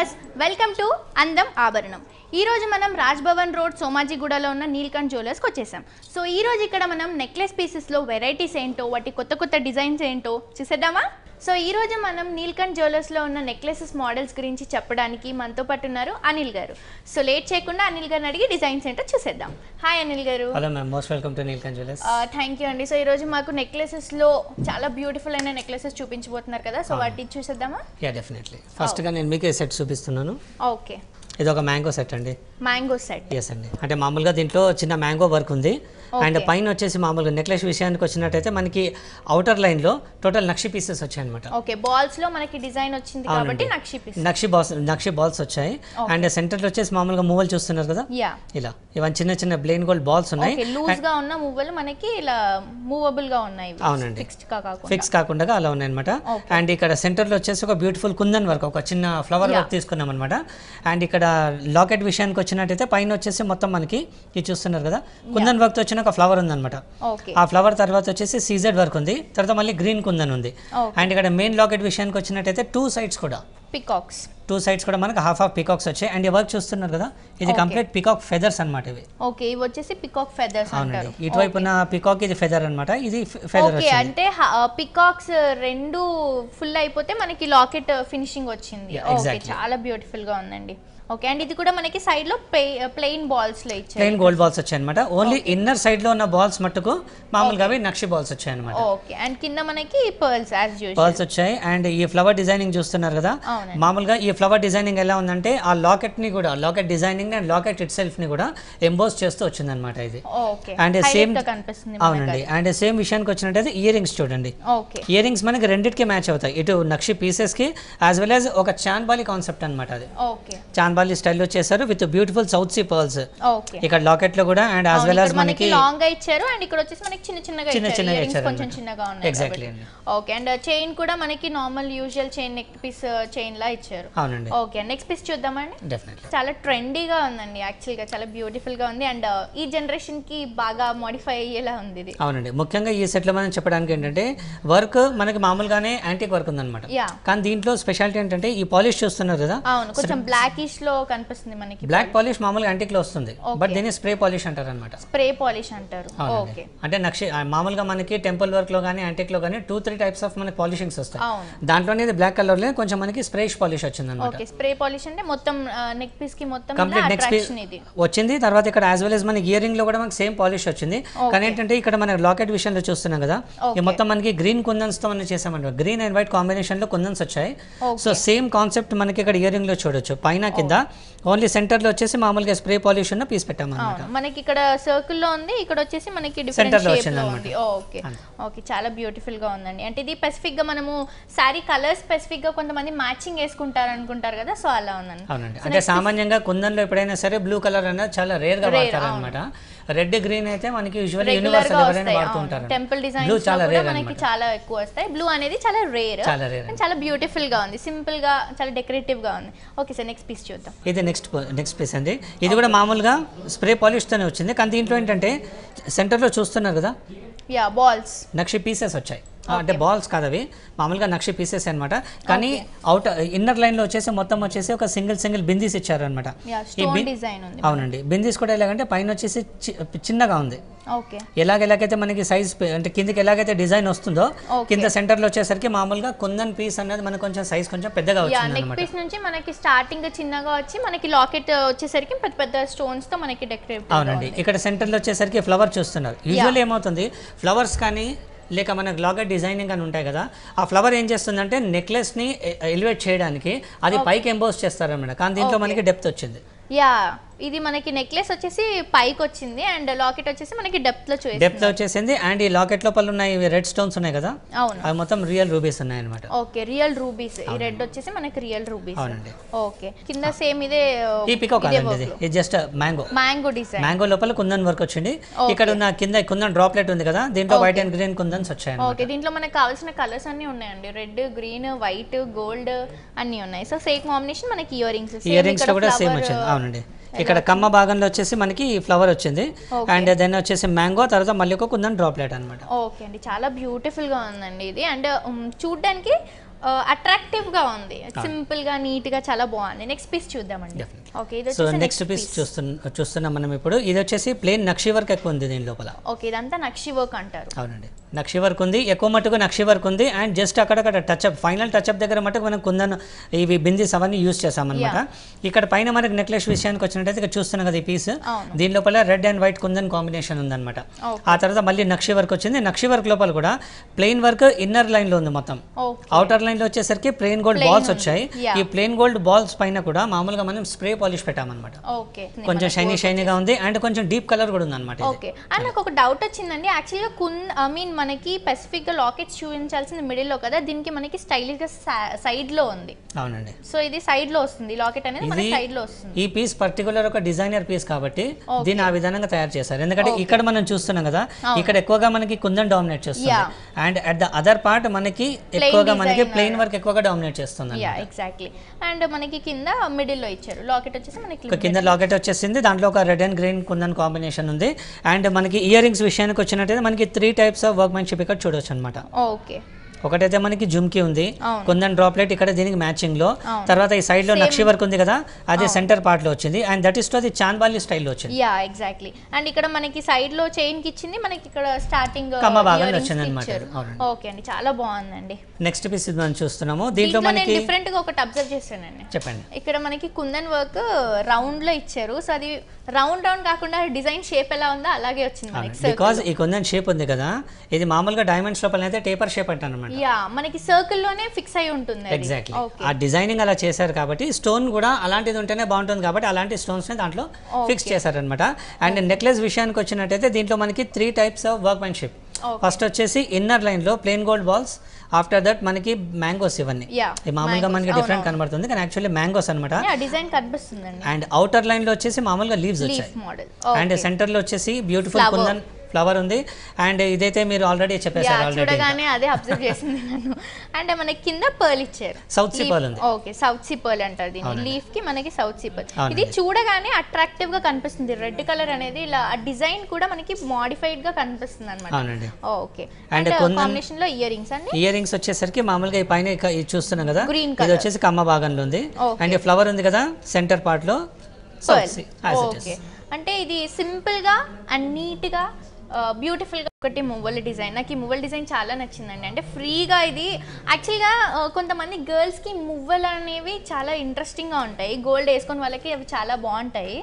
Viewers welcome to అందం ఆభరణం ఈరోజు మనం రాజ్భవన్ రోడ్ సోమాజీగూడలో ఉన్న నీల్కంఠ్ జ్యువెలర్స్కి వచ్చేసాం సో ఈరోజు ఇక్కడ మనం నెక్లెస్ పీసెస్లో వెరైటీస్ ఏంటో వాటి కొత్త కొత్త డిజైన్స్ ఏంటో చూసేద్దామా సో ఈ రోజు మనం నీల్కంఠ్ లో ఉన్న నెక్లెసెస్ మోడల్స్ గురించి చెప్పడానికి మనతో పాటు ఉన్నారు అనిల్ గారు సో లేట్ చేయకుండా అనిల్ గారిని అడిగి డిజైన్స్ ఏంటో చూసేద్దాం హాయ్ అనిల్ గారు hello ma'am most welcome to Neelkanth jewellers thank you అండి సో ఈ రోజు మాకు నెక్లెసెస్ లో చాలా బ్యూటిఫుల్ అయిన నెక్లెసెస్ చూపించబోతున్నారు కదా సో వాటిని చూసేద్దామా యా డెఫినెట్లీ ఫస్ట్గా నేను మీకే సెట్ చూపిస్తున్నాను ఓకే ఇది ఒక మ్యాంగో సెట్ అండి మ్యాంగో సెట్ ఎస్ అండి అంటే మామూలుగా దీంట్లో చిన్న మ్యాంగో వర్క్ ఉంది అండ్ పైన వచ్చేసి మామూలుగా నెక్లెస్ విషయానికి వచ్చినట్టయితే మనకి అవుటర్ లైన్ లో టోటల్ నక్షి పీసెస్ వచ్చాయి అనమాట ఓకే బాల్స్ లో మనకి డిజైన్ వచ్చింది నక్షి బాల్స్ వచ్చాయి అండ్ సెంటర్ లో వచ్చేసి మామూలుగా మూవల్ చూస్తున్నారు కదా ఇలా ఇవన్నీ చిన్న చిన్న బ్లెయిన్ గోల్డ్ బాల్స్ ఉన్నాయి లూజ్ గా ఉన్న మనకి ఇలా మూవబుల్ గా ఉన్నాయి అవునండి ఫిక్స్ కాకుండా అలా ఉన్నాయి అనమాట అండ్ ఇక్కడ సెంటర్ లో వచ్చేసి ఒక బ్యూటిఫుల్ కుందన్ వర్క్ ఒక చిన్న ఫ్లవర్ వర్క్ తీసుకున్నాం అనమాట అండ్ ఇక్కడ లాకెట్ విషయానికి వచ్చినట్టయితే పైన వచ్చేసి మొత్తం మనకి ఇది చూస్తున్నారు కదా కుందన్ వర్క్ వచ్చిన ఒక ఫ్లవర్ ఉంది అనమాట ఆ ఫ్లవర్ తర్వాత వచ్చేసి సీజెడ్ వర్క్ ఉంది తర్వాత మళ్ళీ గ్రీన్ కుందన్ ఉంది అండ్ ఇక్కడ మెయిన్ లాకెట్ విషయానికి వచ్చినట్టయితే టూ సైడ్స్ కూడా పికాక్స్ టూ సైడ్స్ కూడా మనకి హాఫ్ ఆఫ్ పికాక్స్ వచ్చాయి అండ్ వర్క్ చూస్తున్నారు కదా ఇది కంప్లీట్ పికాక్ ఫెదర్స్ అనమాట ఇవి ఓకే ఇవి వచ్చేసి పికాక్ ఫెదర్స్ అవునండి ఇటువైపు ఉన్న పికాక్ ఇది ఫెదర్ అనమాట ఇది ఫెదర్ ఓకే అంటే పికాక్స్ రెండు ఫుల్ అయిపోతే మనకి లాకెట్ ఫినిషింగ్ వచ్చింది ఓకే చాలా బ్యూటిఫుల్ గా ఉందండి ఓకే అండ్ ఇది కూడా మనకి సైడ్ లో ప్లెయిన్ బాల్స్ లో ఇచ్చారు ప్లెయిన్ గోల్డ్ బాల్స్ వచ్చాయి అనమాట ఓన్లీ ఇన్నర్ సైడ్ లో ఉన్న బాల్స్ మట్టుకు మామూలుగా అవి నక్షి బాల్స్ వచ్చాయి అనమాట ఓకే అండ్ కింద మనకి పర్ల్స్ పర్ల్స్ వచ్చాయి అండ్ ఈ ఫ్లవర్ డిజైనింగ్ చూస్తున్నారు కదా మామూలుగా ఈ ఫ్లవర్ డిజైనింగ్ ఎలా ఉందంటే ఆ లాకెట్ ని కూడా locket designing and locket itself ని కూడా ఎంబోస్ చేస్తూ వచ్చింది అనమాట ఇది అండ్ సేమ్ అవునండి అండ్ సేమ్ విషయానికి వచ్చినట్టయితే ఇయర్ రింగ్స్ చూడండి ఇయర్ రింగ్స్ మనకి రెండింటికి మ్యాచ్ అవుతాయి ఇటు నక్షి పీసెస్ కి యాజ్ వెల్ యాజ్ ఒక చాన్బాలి కాన్సెప్ట్ అనమాట అది చాన్బాలి స్టైల్ స్టైల్లో చేశారు with beautiful south sea pearls ఇక్కడ లాకెట్ లో కూడా అండ్ యాజ్ వెల్ యాజ్ మనకి లాంగ్ గా ఇచ్చారు అండ్ ఇక్కడ వచ్చేసి మనకి చిన్న చిన్నగా చిన్న చిన్నగా ఇచ్చారు కొంచెం చిన్నగా ఉన్నాయి ఎగ్జాక్ట్లీ అండి ఓకే అండ్ చైన్ కూడా మనకి normal usual chain neck piece chain లా ఇచ్చారు అవునండి ఓకే నెక్స్ట్ పీస్ చూద్దామండి డెఫినెట్లీ చాలా ట్రెండీగా ఉందండి యాక్చువల్ గా చాలా బ్యూటిఫుల్ గా ఉంది అండ్ uh, ఈ జనరేషన్ కి బాగా మోడిఫై అయ్యేలా ఉంది ఇది అవునండి ముఖ్యంగా ఈ సెట్ లో మనం చెప్పడానికి ఏంటంటే వర్క్ మనకి మామూలుగానే యాంటిక్ వర్క్ ఉందన్నమాట కానీ దీంట్లో స్పెషాలిటీ ఏంటంటే ఈ పాలిష్ చూస్తున్నారు కదా అవును కొంచెం బ్లాకిష్ లో లో కనిపిస్తుంది మనకి బ్లాక్ పాలిష్ మామూలుగా అంటిక్ లో వస్తుంది బట్ దీన్ని స్ప్రే పాలిష్ అంటారు అనమాట స్ప్రే పాలిష్ అంటారు అంటే నక్షి మామూలుగా మనకి టెంపుల్ వర్క్ లో కానీ అంటిక్ లో కానీ టూ త్రీ టైప్స్ ఆఫ్ మనకి పాలిషింగ్స్ వస్తాయి దాంట్లోనే ఇది బ్లాక్ కలర్ లో కొంచెం మనకి స్ప్రేష్ పాలిష్ వచ్చింది అనమాట ఓకే స్ప్రే పాలిష్ అంటే మొత్తం నెక్ పీస్ కి మొత్తం కంప్లీట్ నెక్ పీస్ వచ్చింది తర్వాత ఇక్కడ యాజ్ వెల్ యాజ్ మన ఇయరింగ్ లో కూడా మనకి సేమ్ పాలిష్ వచ్చింది కానీ ఏంటంటే ఇక్కడ మనకి లాకెట్ విషయంలో చూస్తున్నాం కదా మొత్తం మనకి గ్రీన్ కుందన్స్ తో మనం చేసామన్నమాట గ్రీన్ అండ్ వైట్ కాంబినేషన్ లో కుందన్స్ వచ్చాయి సో సేమ్ కాన్సెప్ట్ మనకి ఇక్కడ ఇయరింగ్ లో చూడొచ్చు పైన కింద tá? ఓన్లీ సెంటర్ లో వచ్చేసి మామూలుగా స్ప్రే పాల్యూషన్ పీస్ పెట్టామన్నమాట మనకి ఇక్కడ సర్కిల్ లో ఉంది ఇక్కడ వచ్చేసి మనకి డిఫరెంట్ షేప్ లో ఉంది ఓకే ఓకే చాలా బ్యూటిఫుల్ గా ఉందండి అంటే ఇది స్పెసిఫిక్ గా మనము సారీ కలర్ స్పెసిఫిక్ గా కొంతమంది మ్యాచింగ్ వేసుకుంటారు అనుకుంటారు కదా సో అలా ఉందండి అవునండి అంటే సామాన్యంగా కుందంలో ఎప్పుడైనా సరే బ్లూ కలర్ అన్న చాలా రేర్ గా వాడతారు అనమాట రెడ్ గ్రీన్ అయితే మనకి యూజువల్ యూనివర్సల్ ఎవరైనా వాడుతూ టెంపుల్ డిజైన్ చాలా రేర్ మనకి చాలా ఎక్కువ వస్తాయి బ్లూ అనేది చాలా రేర్ చాలా రేర్ చాలా బ్యూటిఫుల్ గా ఉంది సింపుల్ గా చాలా డెకరేటివ్ గా ఉంది ఓకే సార్ నెక్స్ట్ పీస్ చూద్దాం ఇది నెక్స్ట్ నెక్స్ట్ పీస్ అండి ఇది కూడా మామూలుగా స్ప్రే పాలిష్ తోనే వచ్చింది కానీ దీంట్లో ఏంటంటే సెంటర్లో చూస్తున్నారు కదా యా బాల్స్ నక్షి పీసెస్ వచ్చాయి అంటే బాల్స్ కాదు అవి మామూలుగా నక్షి పీసెస్ అనమాట కానీ అవుట్ ఇన్నర్ లైన్ లో వచ్చేసి మొత్తం వచ్చేసి ఒక సింగిల్ సింగిల్ బిందీస్ ఇచ్చారనమాట అవునండి బిందీస్ కూడా ఎలాగంటే పైన వచ్చేసి చిన్నగా ఉంది ఎలాగ ఎలాగైతే మనకి సైజ్ అంటే కిందకి ఎలాగైతే డిజైన్ వస్తుందో కింద సెంటర్ లో వచ్చేసరికి మామూలుగా కుందన్ పీస్ అనేది మనకు కొంచెం సైజ్ కొంచెం పెద్దగా వచ్చింది పీస్ నుంచి మనకి స్టార్టింగ్ చిన్నగా వచ్చి మనకి లాకెట్ uh, వచ్చేసరికి పెద్ద పెద్ద స్టోన్స్ తో మనకి డెకరేట్ అవునండి ఇక్కడ సెంటర్ లో వచ్చేసరికి ఫ్లవర్ చూస్తున్నారు యూజువల్ ఏమవుతుంది ఫ్లవర్స్ కానీ లేక మనకు లాగర్ డిజైనింగ్ అని ఉంటాయి కదా ఆ ఫ్లవర్ ఏం చేస్తుందంటే నెక్లెస్ని ఎలివేట్ eh, చేయడానికి అది పైకి ఎంబోస్ చేస్తారనమాట కానీ దీంట్లో మనకి డెప్త్ వచ్చింది యా ఇది మనకి నెక్లెస్ వచ్చేసి పైకి వచ్చింది అండ్ లాకెట్ వచ్చేసి మనకి డెప్త్ లో డెప్త్ లో వచ్చేసింది అండ్ ఈ లాకెట్ లోపల ఉన్నాయి రెడ్ స్టోన్స్ ఉన్నాయి కదా అవును అవి మొత్తం రియల్ రూబీస్ ఉన్నాయి అనమాట ఓకే రియల్ రూబీస్ ఈ రెడ్ వచ్చేసి మనకి రియల్ రూబీస్ అవునండి ఓకే కింద సేమ్ ఇదే ఈ పికో కాదండి ఇది just mango mango design mango లోపల కుందన్ వర్క్ వచ్చింది ఇక్కడ ఉన్న కింద కుందన్ డ్రాప్లెట్ ఉంది కదా దీంట్లో వైట్ అండ్ గ్రీన్ కుందన్స్ వచ్చాయి ఓకే దీంట్లో మనకి కావాల్సిన కలర్స్ అన్ని ఉన్నాయండి రెడ్ గ్రీన్ వైట్ గోల్డ్ అన్ని ఉన్నాయి సో సేమ్ కాంబినేషన్ మనకి ఇయర్ రింగ్స్ ఇయర్ రింగ్స్ కూడా సేమ్ వచ్చింది అవునండి ఇక్కడ కమ్మ భాగంలో వచ్చేసి మనకి ఫ్లవర్ వచ్చింది అండ్ దెన్ వచ్చేసి మ్యాంగో తర్వాత మళ్ళీ ఒక కుందని డ్రాప్లెట్ అనమాట ఓకే అండి చాలా బ్యూటిఫుల్ గా ఉందండి ఇది అండ్ చూడడానికి అట్రాక్టివ్గా uh, ఉంది సింపుల్గా ah. నీట్గా చాలా బాగుంది నెక్స్ట్ పీస్ చూద్దామండి ఓకే సో నెక్స్ట్ పీస్ చూస్తున్నా చూస్తున్నాం మనం ఇప్పుడు ఇది వచ్చేసి ప్లేన్ నక్షి వర్క్ ఎక్కువ ఉంది దీని లోపల ఓకే ఇదంతా నక్షి వర్క్ అంటారు అవునండి నక్షి వర్క్ ఉంది ఎక్కువ మటుకు నక్షి వర్క్ ఉంది అండ్ జస్ట్ అక్కడక్కడ టచ్అప్ ఫైనల్ టచ్అప్ దగ్గర మటుకు మనం కుందన్ ఇవి బిందీస్ అవన్నీ యూస్ చేసామన్నమాట ఇక్కడ పైన మనకు నెక్లెస్ విషయానికి వచ్చినట్టయితే ఇక్కడ చూస్తున్నాం కదా ఈ పీస్ దీని లోపల red and white kundan combination ఉందన్నమాట ఆ తర్వాత మళ్ళీ నక్షి వర్క్ వచ్చింది నక్షి వర్క్ లోపల కూడా ప్లెయిన్ వర్క్ ఇన్నర్ లైన్లో ఉంది మొత్తం అవుటర్ లైన్ లో వచ్చేసరికి ప్లెయిన్ గోల్డ్ బాల్స్ వచ్చాయి ఈ ప్లెయిన్ గోల్డ్ బాల్స్ పైన కూడా మామూలుగా మనం స్ప్రే పాలిష్ పెట్టామన్నమాట కొంచెం షైనీ షైనీ గా ఉంది అండ్ కొంచెం డీప్ కలర్ కూడా ఉంది అనమాట అండ్ నాకు ఒక డౌట్ వచ్చిందండి యాక్చువల్గా కున్ ఐ మీన్ మనకి గా లాకెట్స్ చూపించాల్సింది లో కదా దీనికి మనకి స్టైలిష్ సైడ్ లో ఉంది అవునండి సో ఇది సైడ్ లో వస్తుంది లాకెట్ అనేది సైడ్ లో వస్తుంది ఈ పీస్ పర్టికులర్ ఒక డిజైనర్ పీస్ కాబట్టి దీన్ని ఆ విధంగా తయారు చేశారు ఎందుకంటే ఇక్కడ మనం చూస్తున్నాం కదా ఇక్కడ ఎక్కువగా మనకి కుందన్ డామినేట్ చేస్తుంది and at the other part మనకి ఎక్కువగా మనకి ప్లెయిన్ వర్క్ ఎక్కువగా డామినేట్ చేస్తుంది యా ఎగ్జాక్ట్లీ అండ్ మనకి కింద మిడిల్ లో ఇచ్చారు లాకెట్ వచ్చేసి మనకి కింద లాకెట్ వచ్చేసింది దాంట్లో ఒక red and green kundan combination ఉంది అండ్ మనకి ఇయర్ రింగ్స్ విషయానికి వచ్చినట్టయితే మనకి three types of workmanship ఇక్కడ చూడొచ్చు అనమాట ఓకే ఒకటైతే మనకి జుమ్కి ఉంది కొందని డ్రాప్లెట్ ఇక్కడ దీనికి మ్యాచింగ్ లో తర్వాత ఈ సైడ్ లో నక్షి వర్క్ ఉంది కదా అది సెంటర్ పార్ట్ లో వచ్చింది అండ్ దట్ ఇస్ టు అది చాన్బాలి స్టైల్ లో వచ్చింది యా ఎగ్జాక్ట్లీ అండ్ ఇక్కడ మనకి సైడ్ లో చైన్ కి ఇచ్చింది మనకి ఇక్కడ స్టార్టింగ్ uh, కమ్మ భాగం వచ్చింది అన్నమాట ఓకే అండి చాలా బాగుందండి నెక్స్ట్ పీస్ ఇది మనం చూస్తున్నాము దీంట్లో మనకి డిఫరెంట్ గా ఒకటి అబ్జర్వ్ చేశానండి చెప్పండి ఇక్కడ మనకి కుందన్ వర్క్ రౌండ్ uh, లో ఇచ్చారు సో అది రౌండ్ రౌండ్ కాకుండా డిజైన్ షేప్ ఎలా ఉందో అలాగే వచ్చింది బికాజ్ ఈ కుందన్ షేప్ ఉంది కదా ఇది మామూలుగా డైమండ్స్ లోపల అయితే టేపర్ షేప్ అంటారు మనకి సర్కిల్ లోనే ఫిక్స్ అయి ఉంటుంది ఎగ్జాక్ట్లీ ఆ డిజైనింగ్ అలా చేశారు కాబట్టి స్టోన్ కూడా అలాంటిది ఉంటేనే బాగుంటుంది కాబట్టి అలాంటి స్టోన్స్ దాంట్లో ఫిక్స్ చేశారనమాట అండ్ నెక్లెస్ విషయానికి వచ్చినట్టయితే దీంట్లో మనకి three types of workmanship first వచ్చేసి ఇన్నర్ లైన్ లో plain gold balls after that మనకి మ్యాంగోస్ ఇవన్నీ మామూలుగా మనకి డిఫరెంట్ కనబడుతుంది కానీ యాక్చువల్లీ మ్యాంగోస్ అనమాట డిజైన్ కనిపిస్తుంది అండ్ అవుటర్ లైన్ లో వచ్చేసి మామూలుగా లీవ్స్ వచ్చాయి అండ్ సెంటర్ లో వచ్చేసి బ్యూటిఫుల్ కుందన్ ఫ్లవర్ ఉంది అండ్ ఇదైతే మీరు ఆల్రెడీ చెప్పేసారు చూడగానే అదే అబ్జర్వ్ చేసింది నన్ను అంటే మనకి కింద పర్ల్ ఇచ్చారు సౌత్ సీ పర్ల్ ఉంది ఓకే సౌత్ సీ పర్ల్ అంటారు దీన్ని లీఫ్ కి మనకి సౌత్ సీ పర్ల్ ఇది చూడగానే అట్రాక్టివ్ గా కనిపిస్తుంది రెడ్ కలర్ అనేది ఇలా డిజైన్ కూడా మనకి మోడిఫైడ్ గా కనిపిస్తుంది అనమాట ఓకే అండ్ కాంబినేషన్ లో ఇయర్ రింగ్స్ అండి ఇయర్ రింగ్స్ వచ్చేసరికి మామూలుగా ఈ పైన చూస్తున్నాం కదా గ్రీన్ ఇది వచ్చేసి కమ్మ భాగంలో ఉంది అండ్ ఫ్లవర్ ఉంది కదా సెంటర్ పార్ట్ లో ఓకే అంటే ఇది సింపుల్ గా అండ్ నీట్ గా Uh, beautiful ఒకటి మువ్వల్ డిజైన్ నాకు ఈ మువ్వల్ డిజైన్ చాలా నచ్చిందండి అంటే ఫ్రీగా ఇది యాక్చువల్గా కొంతమంది గర్ల్స్కి మువ్వలు అనేవి చాలా ఇంట్రెస్టింగ్గా ఉంటాయి గోల్డ్ వేసుకుని వాళ్ళకి అవి చాలా బాగుంటాయి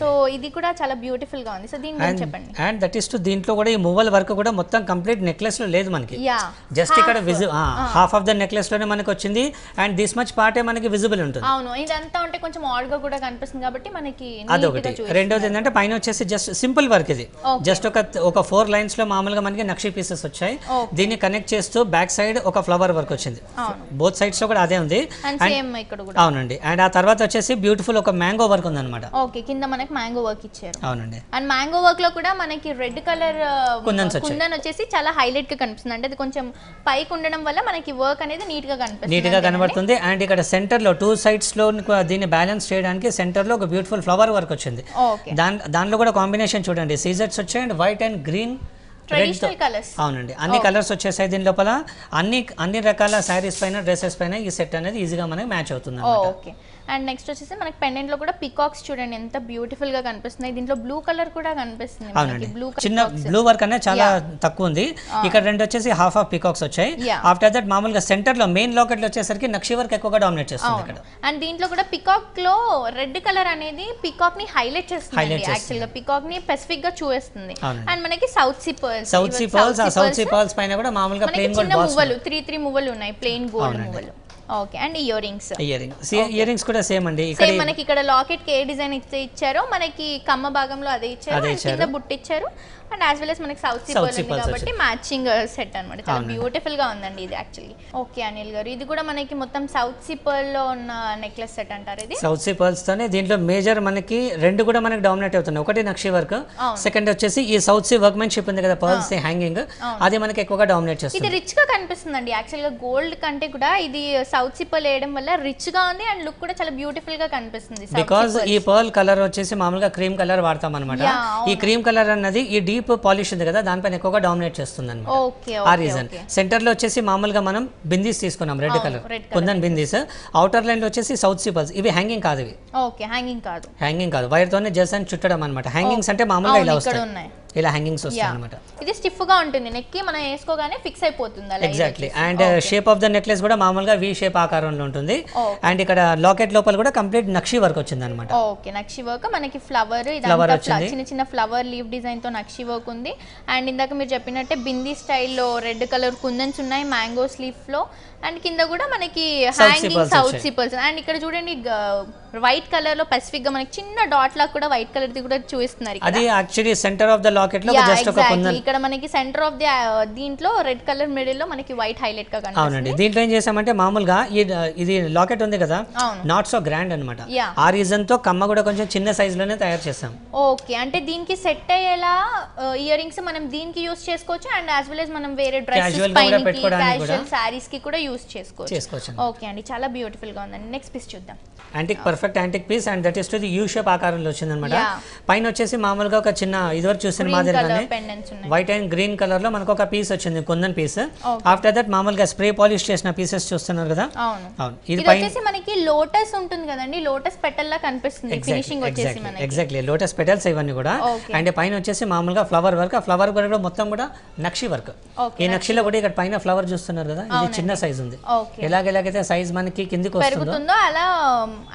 సో ఇది కూడా చాలా బ్యూటిఫుల్గా ఉంది సో దీని గురించి చెప్పండి అండ్ దట్ ఈస్ టు దీంట్లో కూడా ఈ మువ్వల్ వర్క్ కూడా మొత్తం కంప్లీట్ నెక్లెస్ లో లేదు మనకి జస్ట్ ఇక్కడ హాఫ్ ఆఫ్ ద లోనే మనకి వచ్చింది అండ్ దిస్ మచ్ పార్టే మనకి విజిబుల్ ఉంటుంది అవును ఇదంతా ఉంటే కొంచెం ఆడ్గా కూడా కనిపిస్తుంది కాబట్టి మనకి అదొకటి రెండోది ఏంటంటే పైన వచ్చేసి జస్ట్ సింపుల్ వర్క్ ఇది జస్ట్ ఒక ఒక ఫోర్ లో మా మామూలుగా మనకి నక్షి పీసెస్ వచ్చాయి దీన్ని కనెక్ట్ చేస్తూ బ్యాక్ సైడ్ ఒక ఫ్లవర్ వర్క్ వచ్చింది బోత్ సైడ్స్ లో కూడా అదే ఉంది అవునండి అండ్ ఆ తర్వాత వచ్చేసి బ్యూటిఫుల్ ఒక మ్యాంగో వర్క్ ఉంది అనమాట ఓకే కింద మనకి మ్యాంగో వర్క్ ఇచ్చారు అవునండి అండ్ మ్యాంగో వర్క్ లో కూడా మనకి రెడ్ uh, కలర్ కుందన్ వచ్చేసి చాలా హైలైట్ గా కనిపిస్తుంది అంటే కొంచెం పైకి ఉండడం వల్ల మనకి వర్క్ అనేది నీట్ గా కనిపిస్తుంది నీట్ గా కనబడుతుంది అండ్ ఇక్కడ సెంటర్ లో టూ సైడ్స్ లో దీన్ని బ్యాలెన్స్ చేయడానికి సెంటర్ లో ఒక బ్యూటిఫుల్ ఫ్లవర్ వర్క్ వచ్చింది దాని కూడా కాంబినేషన్ చూడండి సీజర్స్ వచ్చాయి అండ్ వైట్ అండ్ గ్రీన్ అవునండి అన్ని కలర్స్ oh. వచ్చేసాయి దీని లోపల అన్ని అన్ని రకాల శారీస్ పైన డ్రెస్సెస్ పైన ఈ సెట్ అనేది ఈజీగా మనకి మ్యాచ్ అవుతుంది ఓకే అండ్ నెక్స్ట్ వచ్చేసి మనకి పెండెంట్ లో కూడా పికాక్స్ చూడండి ఎంత బ్యూటిఫుల్ గా కనిపిస్తున్నాయి దీంట్లో బ్లూ కలర్ కూడా కనిపిస్తుంది బ్లూ చిన్న బ్లూ వర్క్ అనేది చాలా తక్కువ ఉంది ఇక్కడ రెండు వచ్చేసి హాఫ్ ఆఫ్ పికాక్స్ వచ్చాయి ఆఫ్టర్ దట్ మామూలుగా సెంటర్ లో మెయిన్ లాకెట్ లో వచ్చేసరికి నక్షి వర్క్ ఎక్కువగా డామినేట్ చేస్తుంది ఇక్కడ అండ్ దీంట్లో కూడా పికాక్ లో రెడ్ కలర్ అనేది పికాక్ ని హైలైట్ చేస్తుంది యాక్చువల్ గా పికాక్ ని స్పెసిఫిక్ గా చూపిస్తుంది అండ్ మనకి south sea pearls south sea pearls south sea pearls పైన కూడా మామూలుగా ప్లెయిన్ గోల్డ్ బాల్స్ 3 3 ఉన్నాయి ప్లెయిన్ గోల్డ్ మువ్వలు okay and earrings earrings కూడా సేమ్ అండి సేమ్ మనకి ఇక్కడ లాకెట్ కి ఏ డిజైన్ ఇచ్చారో మనకి కమ్మ భాగంలో అదే ఇచ్చారు కింద ఇచ్చారు అండ్ యాజ్ వెల్ అస్ మనకి సౌత్ సిపల్ ఉంది కాబట్టి మ్యాచింగ్ uh, సెట్ అనమాట చాలా బ్యూటిఫుల్ గా ఉందండి ఇది యాక్చువల్లీ ఓకే అనిల్ గారు ఇది కూడా మనకి మొత్తం సౌత్ సిపల్ లో ఉన్న నెక్లెస్ సెట్ అంటారు ఇది సౌత్ సిపల్స్ తోనే దీంట్లో మేజర్ మనకి రెండు కూడా మనకి డామినేట్ అవుతున్నాయి ఒకటి నక్షి వర్క్ సెకండ్ వచ్చేసి ఈ సౌత్ సి వర్క్మెన్షిప్ ఉంది కదా పర్ల్స్ హ్యాంగింగ్ అది మనకి ఎక్కువగా డామినేట్ చేస్తుంది ఇది రిచ్ గా కనిపిస్తుందండి యాక్చువల్ గా గోల్డ్ కంటే కూడా ఇది సౌత్ సిపల్ వేయడం వల్ల రిచ్ గా ఉంది అండ్ లుక్ కూడా చాలా బ్యూటిఫుల్ గా కనిపిస్తుంది బికాస్ ఈ పర్ల్ కలర్ వచ్చేసి మామూలుగా క్రీమ్ కలర్ వాడతాం అనమాట ఈ క్రీమ్ కలర్ అన్నది ఈ డీప్ డీప్ పాలిష్ ఉంది కదా దానిపైన ఎక్కువగా డామినేట్ చేస్తుంది అనమాట ఆ రీజన్ సెంటర్ లో వచ్చేసి మామూలుగా మనం బిందీస్ తీసుకున్నాం రెడ్ కలర్ కొందని బిందీస్ అవుటర్ లో వచ్చేసి సౌత్ సిపల్స్ ఇవి హ్యాంగింగ్ కాదు ఇవి హ్యాంగింగ్ కాదు హ్యాంగింగ్ కాదు తోనే జల్స్ అని చుట్టడం అనమాట హ్యాంగింగ్స్ oh, అంటే మామూలుగా ఇలా వస్తాయి ఇలా హ్యాంగింగ్స్ వస్తాయి అనమాట ఇది స్టిఫ్ గా ఉంటుంది నెక్కి మనం వేసుకోగానే ఫిక్స్ అయిపోతుంది exactly and shape of the necklace కూడా మామూలుగా వి షేప్ ఆకారంలో ఉంటుంది అండ్ ఇక్కడ లాకెట్ లోపల కూడా కంప్లీట్ నక్షి వర్క్ వచ్చింది అనమాట ఓకే నక్షి వర్క్ మనకి ఫ్లవర్ ఫ్లవర్ చిన్న చిన్న ఫ్లవర్ లీవ్ డిజైన్ తో నక్షి వర్క్ ఉంది అండ్ ఇందాక మీరు చెప్పినట్టే బిందీ లో రెడ్ కలర్ కుందన్స్ ఉన్నాయి మ్యాంగో స్లీఫ్ లో అండ్ కింద కూడా మనకి హ్యాంగింగ్ సౌత్ సిపల్స్ అండ్ ఇక్కడ చూడండి వైట్ కలర్ లో స్పెసిఫిక్ గా మనకి చిన్న డాట్ లా కూడా వైట్ కలర్ ది కూడా చూపిస్తున్నారు అది actually centre of the locket లో జస్ట్ ఒక కుందన్ ఇక్కడ మనకి సెంటర్ ఆఫ్ ది దీంట్లో రెడ్ కలర్ మిడిల్ లో మనకి వైట్ హైలైట్ గా కనిపిస్తుంది అవునండి దీంట్లో ఏం చేసామంటే మామూలుగా ఇది లాకెట్ ఉంది కదా నాట్ సో గ్రాండ్ అన్నమాట ఆ రీజన్ తో కమ్మ కూడా కొంచెం చిన్న సైజ్ లోనే తయారు చేసాం ఓకే అంటే దీనికి సెట్ అయ్యేలా ఇయర్ uh, రింగ్స్ మనం దీనికి యూస్ చేసుకోవచ్చు అండ్ యాజ్ వెల్ అస్ మనం వేరే డ్రెస్సెస్ పైన క్యాజువల్ సారీస్ కి కూడా యూస్ చేసుకోవచ్చు ఓకే అండి చాలా బ్యూటిఫుల్ గా ఉందండి నెక్స్ట్ పీస్ చూద్దాం antique perfume uh, perfect antique piece and that is to the U shape ఆకారంలో అనమాట పైన వచ్చేసి మామూలుగా ఒక చిన్న ఇదివరకు చూసిన మాదిరిగానే వైట్ అండ్ గ్రీన్ కలర్ లో మనకు ఒక పీస్ వచ్చింది కొందన్ పీస్ ఆఫ్టర్ దట్ మామూలుగా స్ప్రే పాలిష్ చేసిన పీసెస్ చూస్తున్నారు కదా అవును ఇది వచ్చేసి మనకి లోటస్ ఉంటుంది కదండి లోటస్ పెటల్ లా కనిపిస్తుంది ఫినిషింగ్ వచ్చేసి మనకి ఎగ్జాక్ట్లీ లోటస్ పెటల్స్ ఇవన్నీ కూడా అండ్ పైన వచ్చేసి మామూలుగా ఫ్లవర్ వర్క్ ఆ ఫ్లవర్ కూడా మొత్తం కూడా నక్షి వర్క్ ఈ నక్షిలో కూడా ఇక్కడ పైన ఫ్లవర్ చూస్తున్నారు కదా ఇది చిన్న సైజ్ ఉంది ఎలాగెలాగైతే సైజ్ మనకి కిందికి వస్తుందో అలా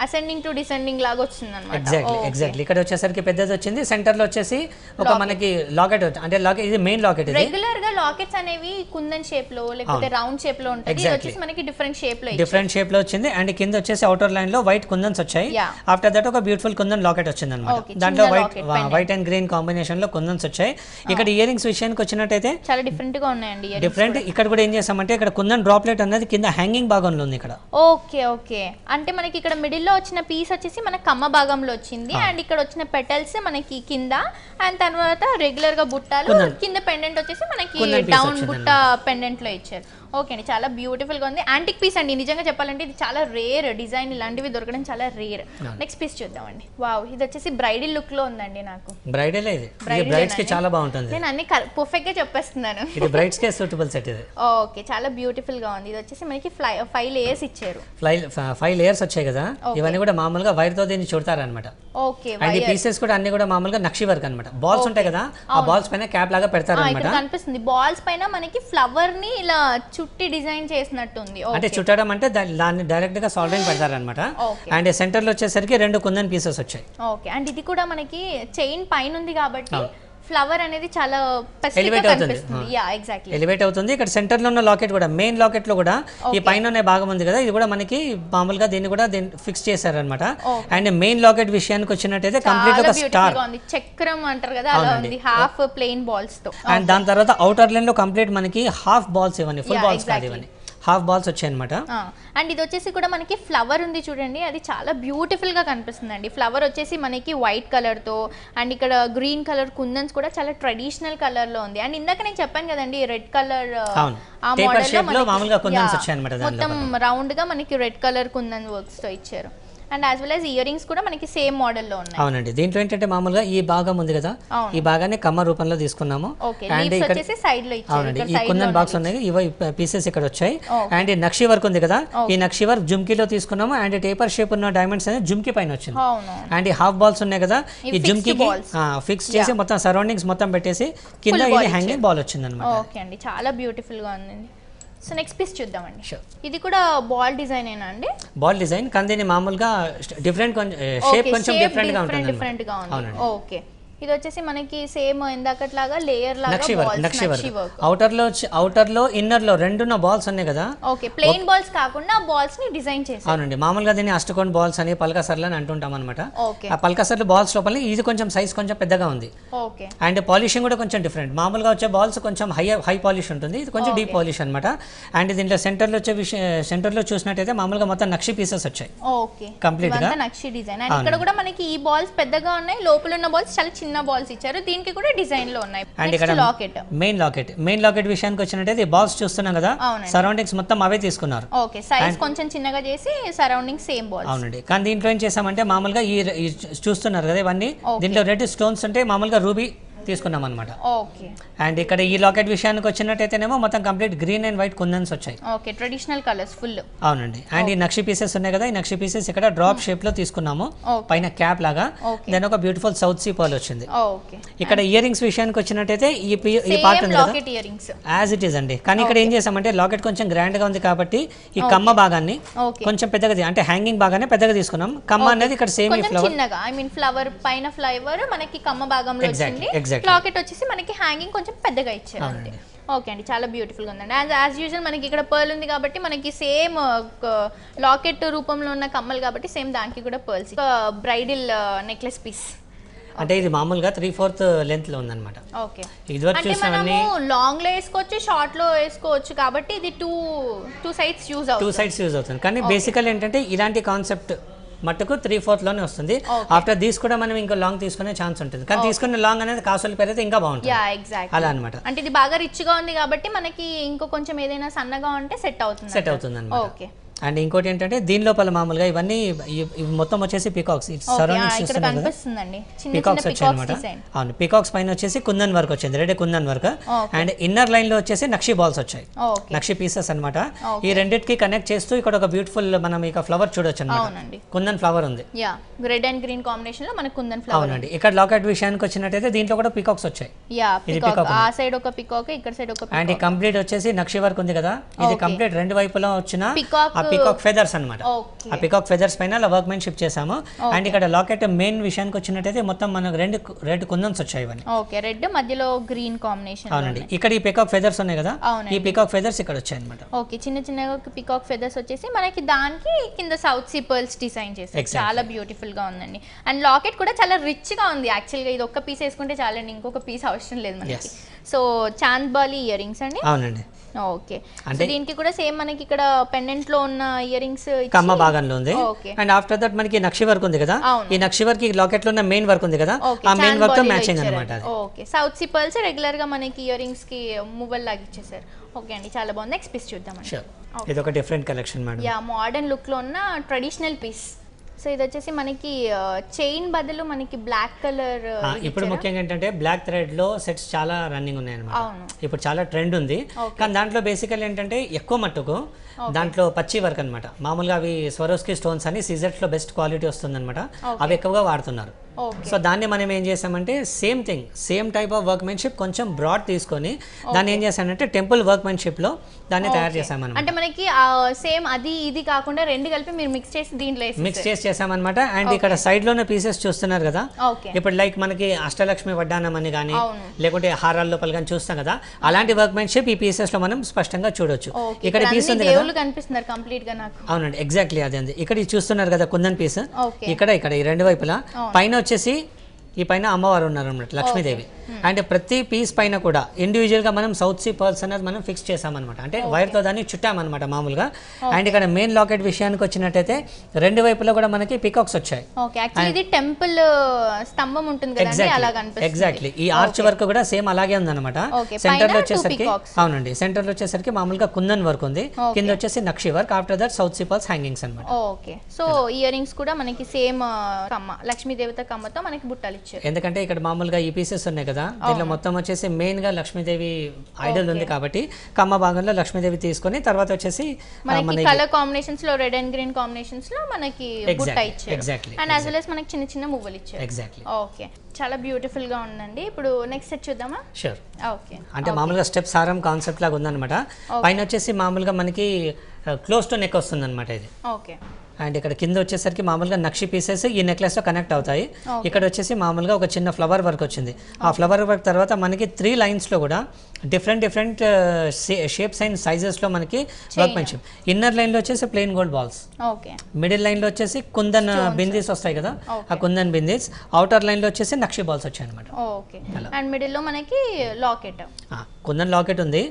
ascending um, ascending to descending లాగా వచ్చింది అనమాట ఎగ్జాక్ట్లీ ఎగ్జాక్ట్లీ ఇక్కడ వచ్చేసరికి పెద్దది వచ్చింది సెంటర్ లో వచ్చేసి ఒక మనకి లాకెట్ అంటే లాకెట్ ఇది మెయిన్ లాకెట్ ఇది రెగ్యులర్ గా లాకెట్స్ అనేవి కుందన్ షేప్ లో లేకపోతే రౌండ్ షేప్ లో ఉంటాయి ఇది వచ్చేసి మనకి డిఫరెంట్ షేప్ లో డిఫరెంట్ షేప్ లో వచ్చింది అండ్ కింద వచ్చేసి అవుటర్ లైన్ లో వైట్ కుందన్స్ వచ్చాయి ఆఫ్టర్ దట్ ఒక బ్యూటిఫుల్ కుందన్ లాకెట్ వచ్చింది అనమాట దాంట్లో white white and green combination లో కుందన్స్ వచ్చాయి ah. ఇక్కడ ఇయర్ రింగ్స్ విషయానికి వచ్చినట్టయితే చాలా డిఫరెంట్ గా ఉన్నాయండి డిఫరెంట్ ఇక్కడ కూడా ఏం చేసామంటే ఇక్కడ కుందన్ డ్రాప్లెట్ అనేది కింద హ్యాంగింగ్ భాగంలో ఉంది ఇక్కడ ఓకే ఓకే అంటే మనకి ఇక్కడ మిడిల్ లో వచ్చిన పీస్ వచ్చేసి మనకి కమ్మ భాగంలో వచ్చింది అండ్ ఇక్కడ వచ్చిన పెటల్స్ మనకి కింద అండ్ తర్వాత రెగ్యులర్ గా బుట్టాలు కింద పెండెంట్ వచ్చేసి మనకి డౌన్ బుట్ట పెండెంట్ లో ఇచ్చారు ఓకే అండి చాలా బ్యూటిఫుల్గా ఉంది యాంటిక్ పీస్ అండి నిజంగా చెప్పాలంటే ఇది చాలా రేర్ డిజైన్ ఇలాంటివి దొరకడం చాలా రేర్ నెక్స్ట్ పీస్ చూద్దామండి వావ్ ఇది వచ్చేసి బ్రైడల్ లుక్ లో ఉందండి నాకు బ్రైడల్ ఇది చాలా బాగుంటుంది నేను అన్ని పర్ఫెక్ట్ గా చెప్పేస్తున్నాను ఇది బ్రైడ్స్ కి సూటబుల్ సెట్ ఇది ఓకే చాలా బ్యూటిఫుల్ గా ఉంది ఇది వచ్చేసి మనకి ఫ్లై ఫైవ్ లేయర్స్ ఇచ్చారు ఫైవ్ లేయర్స్ వచ్చాయి కదా ఇవన్నీ కూడా మామూలుగా వైర్ తో దీన్ని చుడతారనమాట ఓకే అండ్ పీసెస్ కూడా అన్ని కూడా మామూలుగా నక్షి వర్క్ అనమాట బాల్స్ ఉంటాయి కదా ఆ బాల్స్ పైన క్యాప్ లాగా పెడతారు కనిపిస్తుంది బాల్స్ పైన మనకి ఫ్లవర్ ని ఇలా చుట్టి డిజైన్ చేసినట్టుంది అంటే చుట్టడం అంటే దాన్ని డైరెక్ట్ గా సాల్వెంట్ పెడతారనమాట అండ్ సెంటర్ లో వచ్చేసరికి రెండు కుందన్ పీసెస్ వచ్చాయి ఓకే అండ్ ఇది కూడా మనకి చైన్ పైన ఉంది కాబట్టి ఫ్లవర్ అనేది చాలా ఎలివేట్ అవుతుంది యా ఎగ్జాక్ట్లీ ఎలివేట్ అవుతుంది ఇక్కడ సెంటర్ లో ఉన్న లాకెట్ కూడా మెయిన్ లాకెట్ లో కూడా ఈ పైన భాగం ఉంది కదా ఇది కూడా మనకి మామూలుగా దీన్ని కూడా ఫిక్స్ చేశారు అనమాట అండ్ మెయిన్ లాకెట్ విషయానికి వచ్చినట్టయితే కంప్లీట్ ఒక స్టార్ చక్రం అంటారు కదా అలా ఉంది హాఫ్ ప్లెయిన్ బాల్స్ తో అండ్ దాని తర్వాత అవుటర్ లైన్ లో కంప్లీట్ మనకి హాఫ్ బాల్స్ ఇవన్నీ ఫుల్ బాల్స్ కాదు ఇవన్నీ హాఫ్ బాల్స్ వచ్చాయి అనమాట అండ్ ఇది వచ్చేసి కూడా మనకి ఫ్లవర్ ఉంది చూడండి అది చాలా బ్యూటిఫుల్ గా కనిపిస్తుంది అండి ఫ్లవర్ వచ్చేసి మనకి వైట్ కలర్ తో అండ్ ఇక్కడ గ్రీన్ కలర్ కుందన్స్ కూడా చాలా ట్రెడిషనల్ కలర్ లో ఉంది అండ్ ఇందాక నేను చెప్పాను కదండి రెడ్ కలర్ ఆ రౌండ్ మొత్తం మనకి రెడ్ కలర్ కుందన్ తో ఇచ్చారు and as well as earrings కూడా మనకి సేమ్ మోడల్లో ఉన్నాయి అవునండి దీంట్లో ఏంటంటే మామూలుగా ఈ భాగం ఉంది కదా ఈ భాగాన్ని కమ్మ రూపంలో తీసుకున్నాము అండ్ ఇక్కడ సైడ్ లో అవునండి ఈ కుందన్ బాక్స్ ఉన్నాయి ఇవి పీసెస్ ఇక్కడ వచ్చాయి అండ్ ఈ నక్షి వర్క్ ఉంది కదా ఈ నక్షి వర్క్ జుమ్కీలో తీసుకున్నాము అండ్ టేపర్ షేప్ ఉన్న డైమండ్స్ అనేది జుమ్కీ పైన వచ్చింది అండ్ ఈ హాఫ్ బాల్స్ ఉన్నాయి కదా ఈ జుమ్కీకి ఫిక్స్ చేసి మొత్తం సరౌండింగ్స్ మొత్తం పెట్టేసి కింద ఇది హ్యాంగింగ్ బాల్ వచ్చింది అనమాట ఓకే అండి చాలా బ్యూటిఫుల్ గా ఉంది సో నెక్స్ట్ పీస్ చూద్దామండి ఇది కూడా బాల్ డిజైన్ ఏనా అండి బాల్ డిజైన్ కానీ దీన్ని మామూలుగా డిఫరెంట్ కొంచెం షేప్ eh, కొంచెం డిఫరెంట్ గా ఉంటుంది డిఫరెంట్ గా ఉంది ఓకే ఇది వచ్చేసి మనకి సేమ్ ఇందాకట్లాగా లేయర్ లాగా నక్షి అవుటర్ లో అవుటర్ లో ఇన్నర్ లో రెండున్న బాల్స్ ఉన్నాయి కదా ఓకే ప్లెయిన్ బాల్స్ కాకుండా బాల్స్ ని డిజైన్ చేసి అవునండి మామూలుగా దీన్ని అష్టకోన్ బాల్స్ అని పల్కాసర్లు అని అంటుంటాం అనమాట ఆ పల్కాసర్లు బాల్స్ లోపల ఇది కొంచెం సైజ్ కొంచెం పెద్దగా ఉంది ఓకే అండ్ పాలిషింగ్ కూడా కొంచెం డిఫరెంట్ మామూలుగా వచ్చే బాల్స్ కొంచెం హై హై పాలిష్ ఉంటుంది ఇది కొంచెం డీప్ పాలిష్ అనమాట అండ్ దీంట్లో సెంటర్ లో వచ్చే సెంటర్ లో చూసినట్టయితే మామూలుగా మొత్తం నక్షి పీసెస్ వచ్చాయి ఓకే కంప్లీట్ గా నక్షి డిజైన్ అండ్ ఇక్కడ కూడా మనకి ఈ బాల్స్ పెద్దగా ఉన్నాయి లోపల ఉన్న బాల్స్ చాలా చిన్న బాల్స్ ఇచ్చారు దీనికి కూడా డిజైన్ లో ఉన్నాయి locket main locket main locket విషయానికి వచ్చినట్టయితే బాల్స్ చూస్తున్నాం కదా సరౌండింగ్స్ మొత్తం అవే తీసుకున్నారు ఓకే సైజ్ కొంచెం చిన్నగా చేసి సరౌండింగ్ సేమ్ బాల్స్ అవునండి కానీ దీంట్లో ఏం చేసామంటే మామూలుగా ఈ చూస్తున్నారు కదా ఇవన్నీ దీంట్లో రెడ్ స్టోన్స్ అంటే మామూలుగా రూబీ తీసుకున్నాం అనమాట అండ్ ఇక్కడ ఈ లాకెట్ విషయానికి వచ్చినట్టయితేనేమో మొత్తం complete green and white kundans వచ్చాయి ట్రెడిషనల్ కలర్స్ ఫుల్ అవునండి అండ్ ఈ నక్షి పీసెస్ ఉన్నాయి కదా ఈ నక్షి పీసెస్ ఇక్కడ డ్రాప్ షేప్ hmm. లో తీసుకున్నాము పైన క్యాప్ లాగా దాని ఒక బ్యూటిఫుల్ సౌత్ సీ పాల్ వచ్చింది ఇక్కడ ఇయర్ రింగ్స్ విషయానికి వచ్చినట్టయితే ఈ పార్ట్ ఉంది యాజ్ ఇట్ ఈస్ అండి కానీ ఇక్కడ ఏం చేసామంటే లాకెట్ కొంచెం గ్రాండ్ గా ఉంది కాబట్టి ఈ కమ్మ భాగాన్ని కొంచెం పెద్దగా అంటే హ్యాంగింగ్ బాగానే పెద్దగా తీసుకున్నాం కమ్మ అనేది ఇక్కడ same flower I mean flower పైన ఫ్లవర్ మనకి కమ్మ భాగంలో ఎగ్జాక్ట్ లాకెట్ వచ్చేసి మనకి హ్యాంగింగ్ కొంచెం పెద్దగా ఇచ్చారు ఓకే అండి చాలా గా ఉందండి అండ్ యాజ్ యూజువల్ మనకి ఇక్కడ పర్ల్ ఉంది కాబట్టి మనకి సేమ్ లాకెట్ uh, రూపంలో ఉన్న కమ్మలు కాబట్టి సేమ్ దానికి కూడా పర్ల్స్ బ్రైడల్ నెక్లెస్ పీస్ అంటే ఇది మామూలుగా త్రీ ఫోర్త్ లెంత్ లో ఉంది ఓకే లాంగ్ లో వేసుకోవచ్చు షార్ట్ లో వేసుకోవచ్చు కాబట్టి ఇది two two sides use two sides use అవుతుంది కానీ బేసికల్ ఏంటంటే ఇలాంటి కాన్సెప్ట్ మట్టుకు త్రీ ఫోర్త్ లోనే వస్తుంది ఆఫ్టర్ దీస్ కూడా మనం ఇంకా లాంగ్ తీసుకునే ఛాన్స్ ఉంటుంది కానీ తీసుకునే లాంగ్ అనేది కాసులు పేరు అయితే ఇంకా బాగుంటుంది అలా అనమాట అంటే ఇది బాగా రిచ్ గా ఉంది కాబట్టి మనకి ఇంకో కొంచెం ఏదైనా సన్నగా ఉంటే సెట్ అవుతుంది సెట్ అవుతుంది అనమాట ఓకే అండ్ ఇంకోటి ఏంటంటే దీని లోపల మామూలుగా ఇవన్నీ మొత్తం వచ్చేసి పీకాక్స్ పీకాక్స్ వచ్చాయి అనమాట అవును పీకాక్స్ పైన వచ్చేసి కుందన్ వర్క్ వచ్చింది red kundan work and inner line లో వచ్చేసి నక్షి బాల్స్ వచ్చాయి నక్షి పీసెస్ అనమాట ఈ రెండింటికి కనెక్ట్ చేస్తూ ఇక్కడ ఒక బ్యూటిఫుల్ మనం ఇక ఫ్లవర్ చూడొచ్చు అనమాట కుందన్ ఫ్లవర్ ఉంది రెడ్ అండ్ గ్రీన్ కాంబినేషన్ లో మనకు కుందన్ ఫ్లవర్ అవునండి ఇక్కడ లాకెట్ విషయానికి వచ్చినట్టయితే దీంట్లో కూడా పీకాక్స్ వచ్చాయి ఇది పీకాక్ ఆ సైడ్ ఒక పికాక్ ఇక్కడ సైడ్ ఒక అండ్ కంప్లీట్ వచ్చేసి నక్షి వర్క్ ఉంది కదా ఇది కంప్లీట్ రెండు వైపులా వచ్చిన పికాక్ ఫెదర్స్ అనమాట ఆ పికాక్ ఫెదర్స్ పైన వర్క్ మెన్ షిప్ చేసాము అండ్ ఇక్కడ లాకెట్ మెయిన్ విషయానికి వచ్చినట్టయితే మొత్తం మనకు రెండు రెడ్ కుందన్స్ వచ్చాయి ఓకే రెడ్ మధ్యలో గ్రీన్ కాంబినేషన్ అవునండి ఇక్కడ ఈ పికాక్ ఫెదర్స్ ఉన్నాయి కదా ఈ పికాక్ ఫెదర్స్ ఇక్కడ వచ్చాయి అనమాట ఓకే చిన్న చిన్న పికాక్ ఫెదర్స్ వచ్చేసి మనకి దానికి కింద సౌత్ సి పర్ల్స్ డిజైన్ చేసాయి చాలా బ్యూటిఫుల్ గా ఉందండి అండ్ లాకెట్ కూడా చాలా రిచ్ గా ఉంది యాక్చువల్ గా ఇది ఒక్క పీస్ వేసుకుంటే చాలండి ఇంకొక పీస్ అవసరం లేదు మనకి so chandbali earrings అండి అవునండి ఓకే అంటే దీనికి కూడా సేమ్ మనకి ఇక్కడ పెండెంట్ లో ఉన్న ఇయర్ రింగ్స్ కమ్మ భాగంలో ఉంది అండ్ ఆఫ్టర్ దట్ మనకి నక్షి వర్క్ ఉంది కదా ఈ నక్షి వర్క్ ఈ లాకెట్ లో ఉన్న మెయిన్ వర్క్ ఉంది కదా ఆ మెయిన్ వర్క్ తో మ్యాచింగ్ అన్నమాట ఓకే సౌత్ సిపల్స్ రెగ్యులర్ గా మనకి ఇయర్ రింగ్స్ కి మూవల్ లాగా ఇచ్చేసారు ఓకే అండి చాలా బాగుంది నెక్స్ట్ పీస్ చూద్దాం ఇది ఒక different collection madam yeah modern look లో ఉన్న ట్రెడిషనల్ పీస్ సో ఇది వచ్చేసి మనకి చైన్ బదులు మనకి బ్లాక్ కలర్ ఇప్పుడు ముఖ్యంగా ఏంటంటే బ్లాక్ థ్రెడ్ లో సెట్స్ చాలా రన్నింగ్ ఉన్నాయి అనమాట ఇప్పుడు చాలా ట్రెండ్ ఉంది కానీ దాంట్లో బేసికల్ ఏంటంటే ఎక్కువ మట్టుకు దాంట్లో పచ్చి వర్క్ అనమాట మామూలుగా అవి స్వరోస్కి స్టోన్స్ అని సీజర్స్ లో బెస్ట్ క్వాలిటీ వస్తుంది అనమాట అవి ఎక్కువగా వాడుతున్నారు సో దాన్ని మనం ఏం చేసామంటే same thing same type of workmanship కొంచెం బ్రాడ్ తీసుకొని దాన్ని ఏం చేశానంటే టెంపుల్ లో దాన్ని తయారు చేసాం అంటే మనకి సేమ్ అది ఇది కాకుండా రెండు కలిపి మీరు మిక్స్ చేసి దీంట్లో మిక్స్ చేసి చేసామన్నమాట అండ్ ఇక్కడ సైడ్ లోనే పీసెస్ చూస్తున్నారు కదా ఇప్పుడు లైక్ మనకి అష్టలక్ష్మి వడ్డానం అని కానీ లేకుంటే హారాల లోపల కానీ చూస్తాం కదా అలాంటి వర్క్మెన్షిప్ ఈ పీసెస్ లో మనం స్పష్టంగా చూడొచ్చు ఇక్కడ పీస్ ఉంది కనిపిస్తున్నారు కంప్లీట్ గా నాకు అవునండి ఎగ్జాక్ట్లీ అదే ఇక్కడ చూస్తున్నారు కదా కుందన్ పీస్ ఇక్కడ ఇక్కడ ఈ రెండు వైపులా పైన వచ్చేసి ఈ పైన అమ్మవారు ఉన్నారు అనమాట లక్ష్మీదేవి hmm. అంటే ప్రతి పీస్ పైన కూడా ఇండివిజువల్ గా మనం సౌత్ సీ పర్స్ అనేది మనం ఫిక్స్ చేసామన్నమాట అంటే వైర్ తో దాన్ని చుట్టామన్నమాట మామూలుగా అండ్ ఇక్కడ మెయిన్ లాకెట్ విషయానికి వచ్చినట్టయితే రెండు వైపులో కూడా మనకి పికాక్స్ వచ్చాయి టెంపుల్ uh, స్తంభం ఉంటుంది ఎగ్జాక్ట్లీ ఈ ఆర్చ్ వర్క్ కూడా సేమ్ అలాగే ఉందన్నమాట సెంటర్ లో వచ్చేసరికి అవునండి సెంటర్ లో వచ్చేసరికి మామూలుగా కుందన్ వర్క్ ఉంది కింద వచ్చేసి nakshi work after that south sea pearls hangings అనమాట ఓకే సో ఇయర్ రింగ్స్ కూడా మనకి సేమ్ uh, కమ్మ లక్ష్మీ కమ్మతో మనకి బుట్టాలి ఎందుకంటే ఇక్కడ మామూలుగా ఈ పీసెస్ ఉన్నాయి కదా దీంట్లో మొత్తం వచ్చేసి మెయిన్ గా లక్ష్మీదేవి ఐడల్ ఉంది కాబట్టి కమ్మ భాగంలో లక్ష్మీదేవి తీసుకొని తర్వాత వచ్చేసి మనకి కలర్ కాంబినేషన్స్ లో రెడ్ అండ్ గ్రీన్ కాంబినేషన్స్ లో మనకి బుట్ట ఇచ్చారు అండ్ యాజ్ వెల్ మనకి చిన్న చిన్న మువ్వలు ఇచ్చారు ఎగ్జాక్ట్లీ ఓకే చాలా బ్యూటిఫుల్ గా ఉందండి ఇప్పుడు నెక్స్ట్ సెట్ చూద్దామా షూర్ ఓకే అంటే మామూలుగా స్టెప్ సారం కాన్సెప్ట్ లాగా ఉందన్నమాట పైన వచ్చేసి మామూలుగా మనకి క్లోజ్ టు నెక్ వస్తుంది అనమాట ఇది ఓకే అండ్ ఇక్కడ కింద వచ్చేసరికి మామూలుగా నక్షి పీసెస్ ఈ నెక్లెస్ లో కనెక్ట్ అవుతాయి ఇక్కడ వచ్చేసి మామూలుగా ఒక చిన్న ఫ్లవర్ వర్క్ వచ్చింది ఆ ఫ్లవర్ వర్క్ తర్వాత మనకి త్రీ లైన్స్లో కూడా డిఫరెంట్ డిఫరెంట్ షేప్స్ అండ్ సైజెస్లో మనకి వర్క్ మంచి ఇన్నర్ లైన్లో వచ్చేసి ప్లెయిన్ గోల్డ్ బాల్స్ మిడిల్ లైన్లో వచ్చేసి కుందన్ బిందీస్ uh, వస్తాయి కదా ఆ కుందన్ బిందీస్ అవుటర్ లైన్లో వచ్చేసి నక్షి బాల్స్ వచ్చాయి అనమాట అండ్ మిడిల్లో మనకి లాకెట్ కుందన్ లాకెట్ ఉంది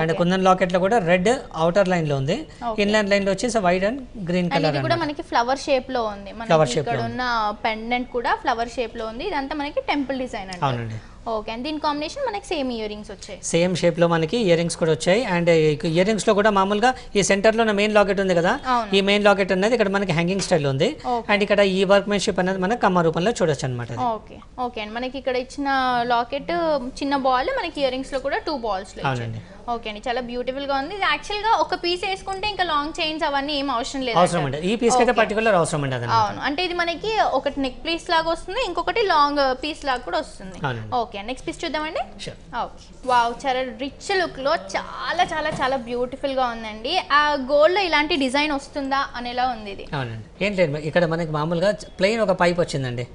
అండ్ కుందన్ లాకెట్ లో కూడా రెడ్ అవుటర్ లైన్ లో ఉంది ఇన్లైన్ లైన్ లో వచ్చేసి వైట్ అండ్ గ్రీన్ కలర్ కూడా మనకి ఫ్లవర్ షేప్ లో ఉంది షేప్ ఇక్కడ ఉన్న పెండెంట్ కూడా ఫ్లవర్ షేప్ లో ఉంది ఇదంతా మనకి టెంపుల్ డిజైన్ అవునండి ఓకే అండ్ దీని కాంబినేషన్ మనకి సేమ్ ఇయర్ రింగ్స్ వచ్చాయి సేమ్ షేప్ లో మనకి ఇయర్ రింగ్స్ కూడా వచ్చాయి అండ్ ఇయర్ రింగ్స్ లో కూడా మామూలుగా ఈ సెంటర్ లో మెయిన్ లాకెట్ ఉంది కదా ఈ మెయిన్ లాకెట్ అనేది ఇక్కడ మనకి హ్యాంగింగ్ స్టైల్ ఉంది అండ్ ఇక్కడ ఈ వర్క్ మెన్షిప్ అనేది మనకి కమ్మ రూపంలో చూడొచ్చు అనమాట ఓకే ఓకే అండ్ మనకి ఇక్కడ ఇచ్చిన లాకెట్ చిన్న బాల్ మనకి ఇయర్ రింగ్స్ లో కూడా టూ బాల్స్ అవునండి ఓకే అండి చాలా బ్యూటిఫుల్ గా ఉంది యాక్చువల్ గా ఒక పీస్ వేసుకుంటే ఇంకా లాంగ్ చైన్స్ అవన్నీ ఏం అవసరం లేదు అవసరం ఉండదు ఈ పీస్ అయితే పర్టికులర్ అవసరం ఉండదు అవును అంటే ఇది మనకి ఒకటి నెక్ పీస్ లాగా వస్తుంది ఇంకొకటి లాంగ్ పీస్ లాగా కూడా వస్తుంది ఓకే నెక్స్ట్ పీస్ చూద్దామండి ఓకే వావ్ చాలా రిచ్ లుక్ లో చాలా చాలా చాలా బ్యూటిఫుల్ గా ఉందండి ఆ గోల్డ్ లో ఇలాంటి డిజైన్ వస్తుందా అనేలా ఉంది ఇది అవునండి ఏం లేదు ఇక్కడ మనకి మామూలుగా ప్లెయిన్ ఒక పైప్ వచ్చిందండి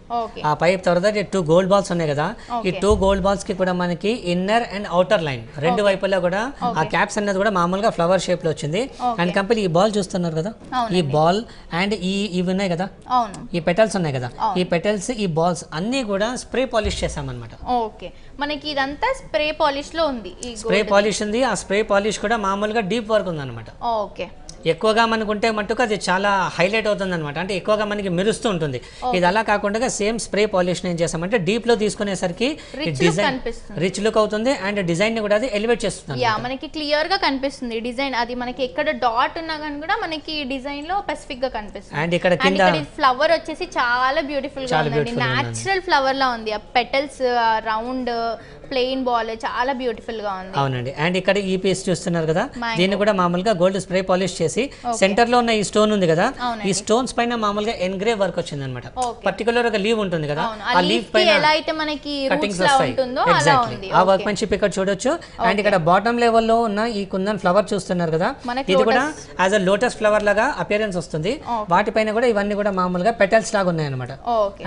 ఆ పైప్ తర్వాత టూ గోల్డ్ బాల్స్ ఉన్నాయి కదా ఈ టూ గోల్డ్ బాల్స్ కి కూడా మనకి ఇన్నర్ అండ్ అవుటర్ లైన్ రెండు వైపులా కూడా కదా ఆ క్యాప్స్ అన్నది కూడా మామూలుగా ఫ్లవర్ షేప్ లో వచ్చింది అండ్ కంపెనీ ఈ బాల్ చూస్తున్నారు కదా ఈ బాల్ అండ్ ఈ ఇవి ఉన్నాయి కదా ఈ పెటల్స్ ఉన్నాయి కదా ఈ పెటల్స్ ఈ బాల్స్ అన్ని కూడా స్ప్రే పాలిష్ చేసామన్నమాట ఓకే మనకి ఇదంతా స్ప్రే పాలిష్ లో ఉంది స్ప్రే పాలిష్ ఉంది ఆ స్ప్రే పాలిష్ కూడా మామూలుగా డీప్ వర్క్ ఉంది అనమాట ఓకే ఎక్కువగా మనకు ఉంటే మట్టుకు అది చాలా హైలైట్ అవుతుంది అనమాట అంటే ఎక్కువగా మనకి మెరుస్తూ ఉంటుంది ఇది అలా కాకుండా సేమ్ స్ప్రే పాలిష్ ఏం చేస్తామంటే డీప్ లో తీసుకునేసరికి డిజైన్ రిచ్ లుక్ అవుతుంది అండ్ డిజైన్ ని కూడా అది ఎలివేట్ చేస్తుంది మనకి క్లియర్ గా కనిపిస్తుంది డిజైన్ అది మనకి ఎక్కడ డాట్ ఉన్నా కానీ కూడా మనకి డిజైన్ లో స్పెసిఫిక్ గా కనిపిస్తుంది అండ్ ఇక్కడ కింద ఫ్లవర్ వచ్చేసి చాలా బ్యూటిఫుల్ గా ఉంది నేచురల్ ఫ్లవర్ లా ఉంది ఆ పెటల్స్ రౌండ్ ప్లెయిన్ బాల్ చాలా బ్యూటిఫుల్ గా ఉంది అవునండి అండ్ ఇక్కడ ఈ పీస్ చూస్తున్నారు కదా దీన్ని కూడా మామూలుగా గోల్డ్ స్ప్రే పాలిష్ చేసి సెంటర్ లో ఉన్న ఈ స్టోన్ ఉంది కదా ఈ స్టోన్స్ పైన మామూలుగా ఎన్గ్రేవ్ వర్క్ వచ్చింది అనమాట పర్టికులర్ ఒక లీవ్ ఉంటుంది కదా ఆ లీవ్ పైన ఎలా అయితే మనకి కటింగ్స్ వస్తాయి ఆ వర్క్ మంచి ఇక్కడ చూడొచ్చు అండ్ ఇక్కడ బాటమ్ లెవెల్ లో ఉన్న ఈ కుందన్ ఫ్లవర్ చూస్తున్నారు కదా ఇది కూడా యాజ్ అ లోటస్ ఫ్లవర్ లాగా అపియరెన్స్ వస్తుంది వాటిపైన కూడా ఇవన్నీ కూడా మామూలుగా పెటల్స్ లాగా ఉన్నాయి అనమాట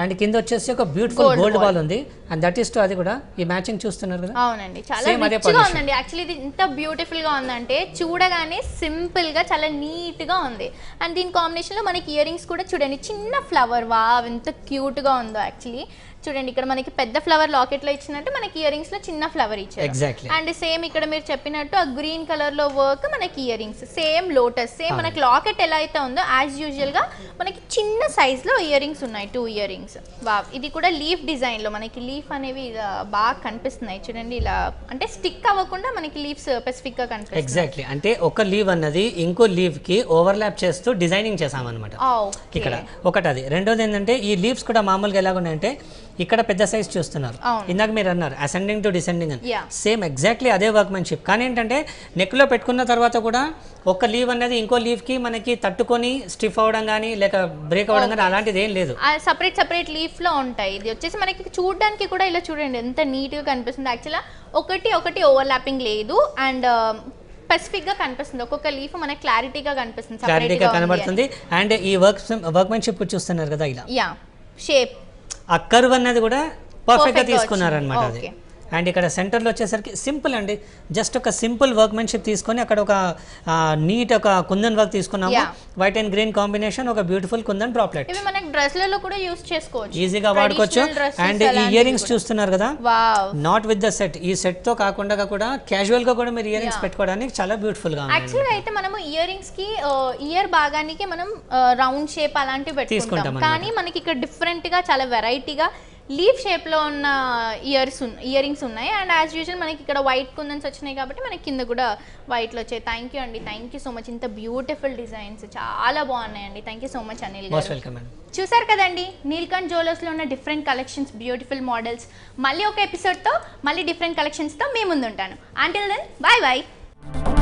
అండ్ కింద వచ్చేసి ఒక బ్యూటిఫుల్ గోల్డ్ బాల్ ఉంది అండ్ దట్ ఈస్ టు అది కూడా ఈ మ్యాచింగ్ చూస్తున్నారు కదా అవునండి చాలా రిచ్గా ఉందండి యాక్చువల్లీ ఇది ఇంత బ్యూటిఫుల్ గా ఉందంటే చూడగానే సింపుల్ గా చాలా నీట్ గా ఉంది అండ్ దీని కాంబినేషన్ లో మనకి ఇయర్ రింగ్స్ కూడా చూడండి చిన్న ఫ్లవర్ వా ఎంత క్యూట్ గా ఉందో యాక్చువల్లీ చూడండి ఇక్కడ మనకి పెద్ద ఫ్లవర్ లాకెట్ లో ఇచ్చినట్టు మనకి ఇయర్ రింగ్స్ లో చిన్న ఫ్లవర్ ఇచ్చారు అండ్ సేమ్ ఇక్కడ మీరు చెప్పినట్టు ఆ గ్రీన్ కలర్ లో వర్క్ మనకి earrings same lotus same మనకి లాకెట్ ఎలా అయితే ఉందో యాజ్ యూజువల్ గా మనకి చిన్న సైజ్ లో ఇయర్ రింగ్స్ ఉన్నాయి టూ ఇయర్ రింగ్స్ ఇది కూడా లీఫ్ డిజైన్ లో మనకి లీఫ్ అనేవి బాగా కనిపిస్తున్నాయి చూడండి ఇలా అంటే స్టిక్ అవ్వకుండా మనకి లీఫ్ స్పెసిఫిక్ గా కనిపిస్తాయి ఎగ్జాక్ట్లీ అంటే ఒక లీవ్ అన్నది ఇంకో లీవ్ కి ఓవర్లాప్ చేస్తూ డిజైనింగ్ అనమాట ఇక్కడ ఒకటి అది రెండోది ఏంటంటే ఈ లీవ్స్ కూడా మామూలుగా ఉన్నాయంటే ఇక్కడ పెద్ద సైజ్ చూస్తున్నారు ఇందాక మీరు అన్నారు అసెండింగ్ టు డిసెండింగ్ అని సేమ్ ఎగ్జాక్ట్లీ అదే వర్క్మెన్షిప్ కానీ ఏంటంటే నెక్లో పెట్టుకున్న తర్వాత కూడా ఒక లీవ్ అనేది ఇంకో లీవ్ కి మనకి తట్టుకొని స్టిఫ్ అవడం కానీ లేక బ్రేక్ అవడం కానీ అలాంటిది ఏం లేదు సపరేట్ సపరేట్ లీఫ్ లో ఉంటాయి ఇది వచ్చేసి మనకి చూడడానికి కూడా ఇలా చూడండి ఎంత నీట్ గా కనిపిస్తుంది యాక్చువల్గా ఒకటి ఒకటి ఓవర్లాపింగ్ లేదు అండ్ స్పెసిఫిక్ uh, గా కనిపిస్తుంది ఒక్కొక్క లీఫ్ మనకి క్లారిటీగా కనిపిస్తుంది క్లారిటీగా కనబడుతుంది అండ్ ఈ వర్క్ వర్క్మెన్షిప్ చూస్తున్నారు కదా ఇలా యా షేప్ అక్కరు అన్నది కూడా పర్ఫెక్ట్ గా తీసుకున్నారనమాట అది అండ్ ఇక్కడ సెంటర్లో వచ్చేసరికి సింపుల్ అండి జస్ట్ ఒక సింపుల్ వర్క్మెన్షిప్ తీసుకొని అక్కడ ఒక నీట్ ఒక కుందన్ వర్క్ తీసుకున్నాము వైట్ అండ్ గ్రీన్ కాంబినేషన్ ఒక బ్యూటిఫుల్ కుందన్ డ్రాప్లెట్ ఇవి మనకి డ్రెస్లలో కూడా యూస్ చేసుకోవచ్చు ఈజీగా వాడుకోవచ్చు అండ్ ఈ ఇయర్ రింగ్స్ చూస్తున్నారు కదా నాట్ విత్ ద సెట్ ఈ సెట్ తో కాకుండా కూడా క్యాజువల్ గా కూడా మీరు ఇయర్ రింగ్స్ పెట్టుకోవడానికి చాలా బ్యూటిఫుల్ గా యాక్చువల్ అయితే మనము ఇయర్ రింగ్స్ కి ఇయర్ భాగానికి మనం రౌండ్ షేప్ అలాంటివి పెట్టుకుంటాం కానీ మనకి ఇక్కడ డిఫరెంట్ గా చాలా వెరైటీగా లీఫ్ షేప్లో ఉన్న ఇయర్స్ ఇయర్ రింగ్స్ ఉన్నాయి అండ్ యాజ్ యూజువల్ మనకి ఇక్కడ వైట్ కుందన్స్ వచ్చినాయి కాబట్టి మనకి కింద కూడా వైట్లో వచ్చాయి థ్యాంక్ యూ అండి థ్యాంక్ యూ సో మచ్ ఇంత బ్యూటిఫుల్ డిజైన్స్ చాలా బాగున్నాయండి thank you so much Anil చూసారు కదండి నీల్కంఠ్ జ్యువెలర్స్లో ఉన్న డిఫరెంట్ కలెక్షన్స్ బ్యూటిఫుల్ మోడల్స్ మళ్ళీ ఒక ఎపిసోడ్తో మళ్ళీ డిఫరెంట్ కలెక్షన్స్తో మీ ముందు ఉంటాను అంటిల్ దెన్ బాయ్ బాయ్